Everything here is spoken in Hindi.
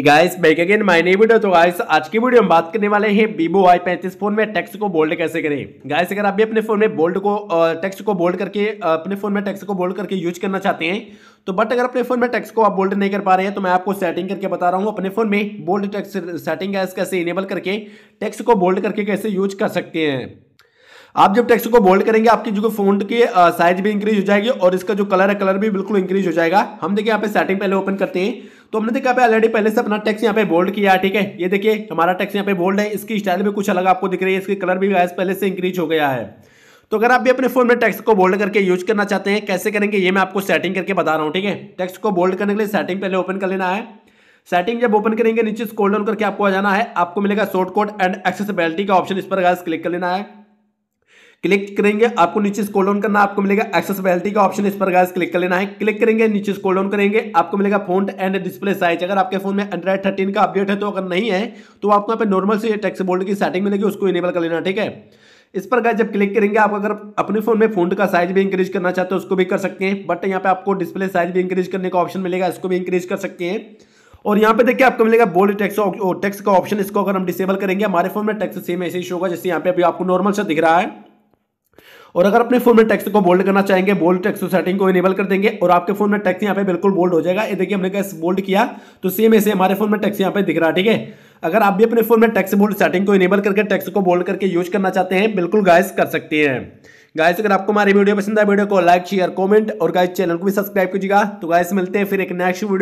गाइस बैक अगेन माय नई वीडियो तो गाइस आज की वीडियो में बात करने वाले हैं बीबो आई पैंतीस फोन में टेक्स्ट को बोल्ड कैसे करें गाइस अगर आप भी अपने फोन में बोल्ड को टेक्स्ट को बोल्ड करके अपने फोन में टेक्स्ट को बोल्ड करके यूज करना चाहते हैं तो बट अगर अपने फोन में टेक्स्ट को आप बोल्ड नहीं कर पा रहे हैं तो मैं आपको सेटिंग करके बता रहा हूँ अपने फोन में बोल्ड टेक्स सेटिंग गैस कैसे इनेबल करके टेक्स्ट को बोल्ड करके कैसे यूज कर सकते हैं आप जब टेक्स्ट को बोल्ड करेंगे आपकी जो फोन की साइज भी इंक्रीज हो जाएगी और इसका जो कलर है कलर भी बिल्कुल इंक्रीज हो जाएगा हम देखिए यहाँ पे सेटिंग पहले ओपन करते हैं तो हमने देखा पे ऑलरेडी पहले से अपना टेक्स यहाँ पे बोल्ड किया है ठीक है ये देखिए हमारा टेक्स यहाँ पे बोल्ड है इसकी स्टाइल भी कुछ अलग आपको दिख रही है इसकी कलर भी पहले से इंक्रीज हो गया है तो अगर आप भी अपने फोन में टेक्स्ट को बोल्ड करके यूज करना चाहते हैं कैसे करेंगे ये मैं आपको सेटिंग करके बता रहा हूँ ठीक है टेक्स्ट को बोल्ड करने के लिए सेटिंग पहले ओपन कर लेना है सेटिंग जब ओपन करेंगे नीचे स्कोल डाउन करके आपको आ जाना है आपको मिलेगा शॉर्ट कोड एंड एक्सेसिबिलिटी का ऑप्शन इस पर गैस क्लिक कर लेना है क्लिक करेंगे आपको नीचे स्कोल डाउन करना आपको मिलेगा एक्सेसिबिलिटी का ऑप्शन इस पर गाइस क्लिक कर लेना है क्लिक करेंगे नीचे स्कोल डाउन करेंगे आपको मिलेगा फोन एंड डिस्प्ले साइज अगर आपके फोन में एंड्रॉइड थर्टीन का अपडेट है तो अगर नहीं है तो आपको यहाँ पे नॉर्मल से टेक्स बोल्ड की सेटिंग मिलेगी उसको इनेबल कर लेना ठीक है इस पर गाइस जब क्लिक करेंगे आप अगर अपने फोन में फोन का साइज भी इंक्रीज करना चाहते हो उसको भी कर सकते हैं बट यहाँ पे आपको डिस्प्ले साइज भी इंक्रीज करने का ऑप्शन मिलेगा इसको भी इंक्रीज कर सकते हैं और यहाँ पे देखिए आपको मिलेगा बोल्ड टेक्स टेक्स का ऑप्शन इसको अगर हम डिसेबल करेंगे हमारे फोन में टेक्स सेम ऐसे ही शो होगा जैसे यहाँ पे अभी आपको नॉर्मल से दिख रहा है और अगर अपने फोन में टेक्स्ट को बोल्ड करना चाहेंगे बोल्ड टेक्स्ट सेटिंग को इनेबल कर देंगे और आपके फोन में टेक्स्ट यहाँ पे बिल्कुल बोल्ड हो जाएगा ये देखिए हमने कैसे बोल्ड किया तो सेम ऐसे हमारे फोन में टेक्स्ट यहाँ पे दिख रहा है ठीक है अगर आप भी अपने फोन में टैक्स बोल्ड सेटिंग को इनेबल करके टेक्स को बोल्ड करके यूज करना चाहते हैं बिल्कुल गायस कर सकते हैं गायस अगर आपको हमारी वीडियो पसंद है वीडियो को लाइक शेयर कॉमेंट और गाय चैनल को भी सब्सक्राइब कीजिएगा तो गायस मिलते हैं फिर एक नेक्स्ट वीडियो